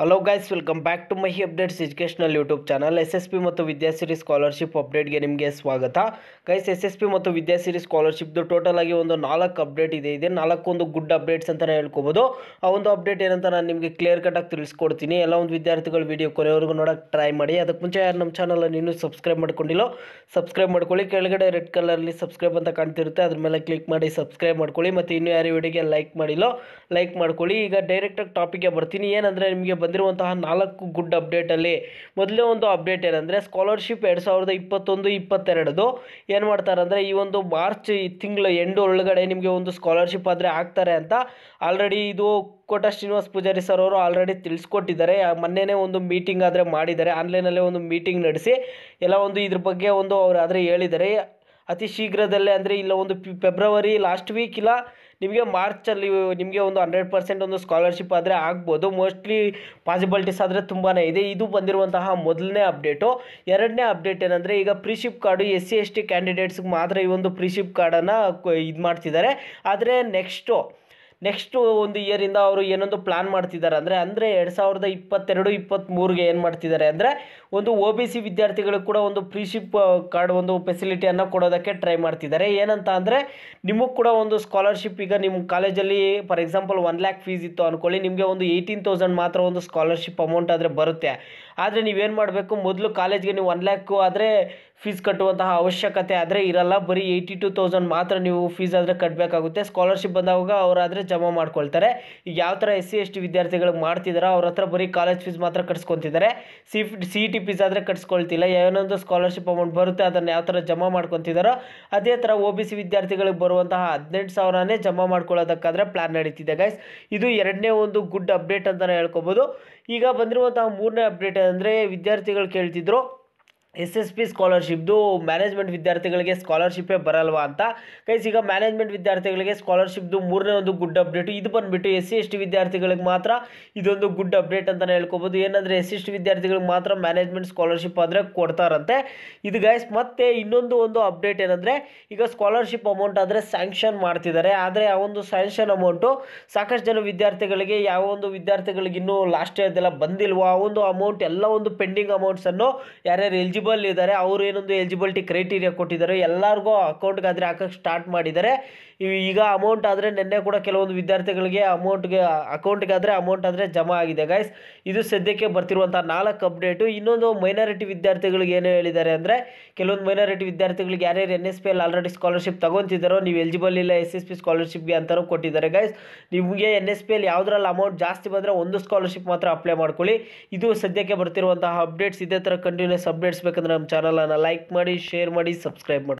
hello guys welcome back to my updates educational YouTube channel S S P ಮತ್ತು Vidyasiri scholarship ಅಪ್ಡೇಟ್ಗೆ ನಿಮಗೆ ಸ್ವಾಗತ guys S S P ಮತ್ತು Vidyasiri ಸ್ಕಾಲರ್ಶಿಪ್ದು total ಆಗಿ ಒಂದು ನಾಲ್ಕು ಅಪ್ಡೇಟ್ ಇದೆ ಇದೆ ನಾಲ್ಕೊಂದು ಗುಡ್ ಅಪ್ಡೇಟ್ಸ್ ಅಂತಲೇ ಹೇಳ್ಕೊಬೋದು ಆ ಒಂದು ಅಪ್ಡೇಟ್ ಏನಂತ ನಾನು ನಿಮಗೆ ಕ್ಲಿಯರ್ ಕಟ್ಟಾಗಿ ತಿಳಿಸ್ಕೊಡ್ತೀನಿ ಎಲ್ಲ ಒಂದು ವಿದ್ಯಾರ್ಥಿಗಳು ವೀಡಿಯೋ ಕೊನೆವರೆಗೂ ನೋಡೋಕೆ ಟ್ರೈ ಮಾಡಿ ಅದಕ್ಕೆ ಮುಂಚೆ ಯಾರು ನಮ್ಮ ಚಾನಲಲ್ಲಿ ಇನ್ನೂ ಸಬ್ಸ್ಕ್ರೈಬ್ ಮಾಡ್ಕೊಂಡಿಲ್ಲೋ ಸಬ್ಸ್ಕ್ರೈಬ್ ಮಾಡ್ಕೊಳ್ಳಿ ಕೆಳಗಡೆ ರೆಡ್ ಕಲರಲ್ಲಿ ಸಬ್ಸ್ಕ್ರೈಬ್ ಅಂತ ಕಾಣ್ತಿರುತ್ತೆ ಅದ್ರ ಮೇಲೆ ಕ್ಲಿಕ್ ಮಾಡಿ ಸಬ್ಸ್ಕ್ರೈಬ್ ಮಾಡ್ಕೊಳ್ಳಿ ಮತ್ತು ಇನ್ನೂ ಯಾರು ವೀಡಿಯೋಗೆ ಲೈಕ್ ಮಾಡಿಲ್ಲೋ ಲೈಕ್ ಮಾಡ್ಕೊಳ್ಳಿ ಈಗ ಡೈರೆಕ್ಟಾಗಿ ಟಾಪಿಕ್ಗೆ ಬರ್ತೀನಿ ಏನಂದರೆ ನಿಮಗೆ ಬಂದಿರುವಂತಹ ನಾಲ್ಕು ಗುಡ್ ಅಪ್ಡೇಟಲ್ಲಿ ಮೊದಲೇ ಒಂದು ಅಪ್ಡೇಟ್ ಏನಂದರೆ ಸ್ಕಾಲರ್ಶಿಪ್ ಎರಡು ಸಾವಿರದ ಇಪ್ಪತ್ತೊಂದು ಇಪ್ಪತ್ತೆರಡದು ಏನು ಮಾಡ್ತಾರೆ ಅಂದರೆ ಈ ಒಂದು ಮಾರ್ಚ್ ತಿಂಗಳ ಎಂಡು ಒಳಗಡೆ ನಿಮಗೆ ಒಂದು ಸ್ಕಾಲರ್ಶಿಪ್ ಆದರೆ ಆಗ್ತಾರೆ ಅಂತ ಆಲ್ರೆಡಿ ಇದು ಕೋಟ ಶ್ರೀನಿವಾಸ್ ಪೂಜಾರಿ ಸರ್ ಅವರು ಆಲ್ರೆಡಿ ತಿಳಿಸ್ಕೊಟ್ಟಿದ್ದಾರೆ ಮೊನ್ನೆನೇ ಒಂದು ಮೀಟಿಂಗ್ ಆದರೆ ಮಾಡಿದ್ದಾರೆ ಆನ್ಲೈನಲ್ಲೇ ಒಂದು ಮೀಟಿಂಗ್ ನಡೆಸಿ ಎಲ್ಲ ಒಂದು ಇದ್ರ ಬಗ್ಗೆ ಒಂದು ಅವರು ಆದರೆ ಹೇಳಿದ್ದಾರೆ ಅತಿ ಶೀಘ್ರದಲ್ಲೇ ಅಂದರೆ ಇಲ್ಲ ಒಂದು ಫೆಬ್ರವರಿ ಲಾಸ್ಟ್ ವೀಕ್ ಇಲ್ಲ ನಿಮಗೆ ಮಾರ್ಚಲ್ಲಿ ನಿಮಗೆ ಒಂದು ಹಂಡ್ರೆಡ್ ಪರ್ಸೆಂಟ್ ಒಂದು ಸ್ಕಾಲರ್ಶಿಪ್ ಆದರೆ ಆಗ್ಬೋದು ಮೋಸ್ಟ್ಲಿ ಪಾಸಿಬಿಲಿಟೀಸ್ ಆದರೆ ತುಂಬಾ ಇದೆ ಇದು ಬಂದಿರುವಂತಹ ಮೊದಲನೇ ಅಪ್ಡೇಟು ಎರಡನೇ ಅಪ್ಡೇಟ್ ಏನಂದರೆ ಈಗ freeship card S C S T ಕ್ಯಾಂಡಿಡೇಟ್ಸ್ಗೆ ಮಾತ್ರ ಈ ಒಂದು ಪ್ರಿಶಿಪ್ ಕಾರ್ಡನ್ನು ಇದು ಮಾಡ್ತಿದ್ದಾರೆ ಆದರೆ ನೆಕ್ಸ್ಟು ನೆಕ್ಸ್ಟು ಒಂದು ಇಯರಿಂದ ಅವರು ಏನೊಂದು ಪ್ಲ್ಯಾನ್ ಮಾಡ್ತಿದ್ದಾರೆ ಅಂದರೆ ಅಂದರೆ ಎರಡು ಸಾವಿರದ ಇಪ್ಪತ್ತೆರಡು ಇಪ್ಪತ್ತ್ಮೂರಿಗೆ ಏನು ಮಾಡ್ತಿದ್ದಾರೆ ಅಂದರೆ ಒಂದು ಒ ಬಿ ಸಿ ವಿದ್ಯಾರ್ಥಿಗಳು ಕೂಡ ಒಂದು ಫ್ರೀಶಿಪ್ ಕಾರ್ಡ್ ಒಂದು ಫೆಸಿಲಿಟಿಯನ್ನು ಕೊಡೋದಕ್ಕೆ ಟ್ರೈ ಮಾಡ್ತಿದ್ದಾರೆ ಏನಂತ ಅಂದರೆ ನಿಮಗೆ ಕೂಡ ಒಂದು ಸ್ಕಾಲರ್ಶಿಪ್ ಈಗ ನಿಮ್ಮ ಕಾಲೇಜಲ್ಲಿ for example one lakh fees ಇತ್ತು ಅಂದ್ಕೊಳ್ಳಿ ನಿಮಗೆ ಒಂದು ಏಯ್ಟೀನ್ ತೌಸಂಡ್ ಮಾತ್ರ ಒಂದು ಸ್ಕಾಲರ್ಶಿಪ್ ಅಮೌಂಟ್ ಆದರೆ ಬರುತ್ತೆ ಆದರೆ ನೀವೇನು ಮಾಡಬೇಕು ಮೊದಲು ಕಾಲೇಜ್ಗೆ ನೀವು ಒನ್ ಲ್ಯಾಕು ಆದರೆ ಫೀಸ್ ಕಟ್ಟುವಂತಹ ಅವಶ್ಯಕತೆ ಆದರೆ ಇರಲ್ಲ ಬರೀ ಏಯ್ಟಿ ಟು ತೌಸಂಡ್ ಮಾತ್ರ ನೀವು ಫೀಸ್ ಆದರೆ ಕಟ್ಟಬೇಕಾಗುತ್ತೆ ಸ್ಕಾಲರ್ಶಿಪ್ ಬಂದಾಗ ಅವರಾದರೆ ಜಮಾ ಮಾಡ್ಕೊಳ್ತಾರೆ ಈಗ ಯಾವ ಥರ ಎಸ್ ಸಿ ಎಸ್ ಟಿ ವಿದ್ಯಾರ್ಥಿಗಳಿಗೆ ಮಾಡ್ತಿದಾರೋ ಅವ್ರ ಹತ್ರ ಬರೀ ಕಾಲೇಜ್ ಫೀಸ್ ಮಾತ್ರ ಕಟ್ಸ್ಕೊತಿದ್ದಾರೆ ಸಿ ಸಿ ಟಿ ಫೀಸ್ ಆದರೆ ಕಟ್ಸ್ಕೊಳ್ತಿಲ್ಲ ಏನೊಂದು ಸ್ಕಾಲರ್ಶಿಪ್ ಅಮೌಂಟ್ ಬರುತ್ತೆ ಅದನ್ನು ಯಾವ ಥರ ಜಮಾ ಮಾಡ್ಕೊತಿದ್ದಾರೋ ಅದೇ ಥರ ಒ ಬಿ ಸಿ ವಿದ್ಯಾರ್ಥಿಗಳಿಗೆ ಬರುವಂತಹ ಹದಿನೆಂಟು ಸಾವಿರನೇ ಜಮಾ ಮಾಡ್ಕೊಳ್ಳೋದಕ್ಕಾದ್ರೆ ಪ್ಲ್ಯಾನ್ ನಡೀತಿದೆ ಗೈಸ್ ಇದು ಎರಡನೇ ಒಂದು ಗುಡ್ ಅಪ್ಡೇಟ್ ಅಂತಲೇ ಹೇಳ್ಕೊಬೋದು ಈಗ ಬಂದಿರುವಂತಹ ಮೂರನೇ ಅಪ್ಡೇಟ್ ಅಂದರೆ ವಿದ್ಯಾರ್ಥಿಗಳು ಕೇಳ್ತಿದ್ರು ಎಸ್ ಎಸ್ ಪಿ ಸ್ಕಾಲರ್ಶಿಪ್ದು ಮ್ಯಾನೇಜ್ಮೆಂಟ್ ವಿದ್ಯಾರ್ಥಿಗಳಿಗೆ ಸ್ಕಾಲರ್ಶಿಪ್ಪೇ ಬರಲ್ವಾ ಅಂತ ಗೈಸ್ ಈಗ ಮ್ಯಾನೇಜ್ಮೆಂಟ್ ವಿದ್ಯಾರ್ಥಿಗಳಿಗೆ ಸ್ಕಾಲರ್ಶಿಪ್ದು ಮೂರನೇ ಒಂದು ಗುಡ್ ಅಪ್ಡೇಟು ಇದು ಬಂದುಬಿಟ್ಟು ಎಸ್ ಸಿ ಎಸ್ ಟಿ ವಿದ್ಯಾರ್ಥಿಗಳಿಗೆ ಮಾತ್ರ ಇದೊಂದು ಗುಡ್ ಅಪ್ಡೇಟ್ ಅಂತಲೇ ಹೇಳ್ಕೊಬೋದು ಏನಂದರೆ ಎಸ್ ಸಿ ಎಸ್ ಟಿ ವಿದ್ಯಾರ್ಥಿಗಳಿಗೆ ಮಾತ್ರ ಮ್ಯಾನೇಜ್ಮೆಂಟ್ ಸ್ಕಾಲರ್ಶಿಪ್ ಆದರೆ ಕೊಡ್ತಾರಂತೆ ಇದು ಗೈಸ್ ಮತ್ತೆ ಇನ್ನೊಂದು ಒಂದು ಅಪ್ಡೇಟ್ ಏನಂದರೆ ಈಗ ಸ್ಕಾಲರ್ಶಿಪ್ ಅಮೌಂಟ್ ಆದರೆ ಸ್ಯಾಂಕ್ಷನ್ ಮಾಡ್ತಿದ್ದಾರೆ ಆದರೆ ಆ ಒಂದು ಸ್ಯಾಂಕ್ಷನ್ ಅಮೌಂಟು ಸಾಕಷ್ಟು ಜನ ವಿದ್ಯಾರ್ಥಿಗಳಿಗೆ ಯಾವ ಒಂದು ವಿದ್ಯಾರ್ಥಿಗಳಿಗೆ ಇನ್ನೂ ಲಾಸ್ಟ್ ಇಯರ್ದೆಲ್ಲ ಬಂದಿಲ್ವೋ ಆ ಒಂದು ಅಮೌಂಟ್ ಎಲ್ಲ ಒಂದು ಪೆಂಡಿಂಗ್ ಅಮೌಂಟ್ಸನ್ನು ಯಾರ್ಯಾರು ಜಿ ಎಲಿಜಿಬಲ್ ಇದ್ದಾರೆ ಅವರು ಏನೊಂದು ಎಲಿಜಿಬಿಲಿಟಿ ಕ್ರೈಟೀರಿಯಾ ಕೊಟ್ಟಿದ್ದಾರೆ ಎಲ್ಲರಿಗೂ ಅಕೌಂಟ್ಗಾದರೆ ಹಾಕಕ್ಕೆ ಸ್ಟಾರ್ಟ್ ಮಾಡಿದ್ದಾರೆ ಈಗ ಅಮೌಂಟ್ ಆದರೆ ನಿನ್ನೆ ಕೂಡ ಕೆಲವೊಂದು ವಿದ್ಯಾರ್ಥಿಗಳಿಗೆ ಅಮೌಂಟ್ಗೆ ಅಕೌಂಟ್ಗಾದರೆ ಅಮೌಂಟ್ ಆದರೆ ಜಮಾ ಆಗಿದೆ ಗೈಸ್ ಇದು ಸದ್ಯಕ್ಕೆ ಬರ್ತಿರುವಂಥ ನಾಲ್ಕು ಅಪ್ಡೇಟು ಇನ್ನೊಂದು ಮೈನಾರಿಟಿ ವಿದ್ಯಾರ್ಥಿಗಳಿಗೆ ಏನು ಹೇಳಿದ್ದಾರೆ ಅಂದರೆ ಕೆಲವೊಂದು ಮೈನಾರಿಟಿ ವಿದ್ಯಾರ್ಥಿಗಳಿಗೆ ಯಾರ್ಯಾರು ಎನ್ ಎಸ್ ಪಿ ಅಲ್ಲಿ ಆಲ್ರೆಡಿ ಸ್ಕಾಲರ್ಶಿಪ್ ತಗೊತಿದ್ದಾರೋ ನೀವು ಎಲಿಜಿಬಲ್ ಇಲ್ಲ ಎಸ್ ಎಸ್ ಪಿ ಸ್ಕಾಲರ್ಶಿಪ್ಗೆ ಅಂತಲೂ ಕೊಟ್ಟಿದ್ದಾರೆ ಗೈಸ್ ನಿಮಗೆ ಎನ್ ಎಸ್ ಪಿ ಅಲ್ಲಿ ಯಾವುದ್ರಲ್ಲಿ ಅಮೌಂಟ್ ಜಾಸ್ತಿ ಬಂದರೆ ಒಂದು ಸ್ಕಾಲರ್ಶಿಪ್ ಮಾತ್ರ ಅಪ್ಲೈ ಮಾಡ್ಕೊಳ್ಳಿ ಇದು ಸದ್ಯಕ್ಕೆ ಬರ್ತಿರುವಂತಹ ಅಪ್ಡೇಟ್ಸ್ ಇದೇ ಥರ ಕಂಟಿನ್ಯೂಸ್ ಅಪ್ಡೇಟ್ಸ್ ಬೇಕಂದ್ರೆ ನಮ್ಮ ಚಾನಲನ್ನು ಲೈಕ್ ಮಾಡಿ ಶೇರ್ ಮಾಡಿ ಸಬ್ಸ್ಕ್ರೈಬ್ ಮಾಡಿ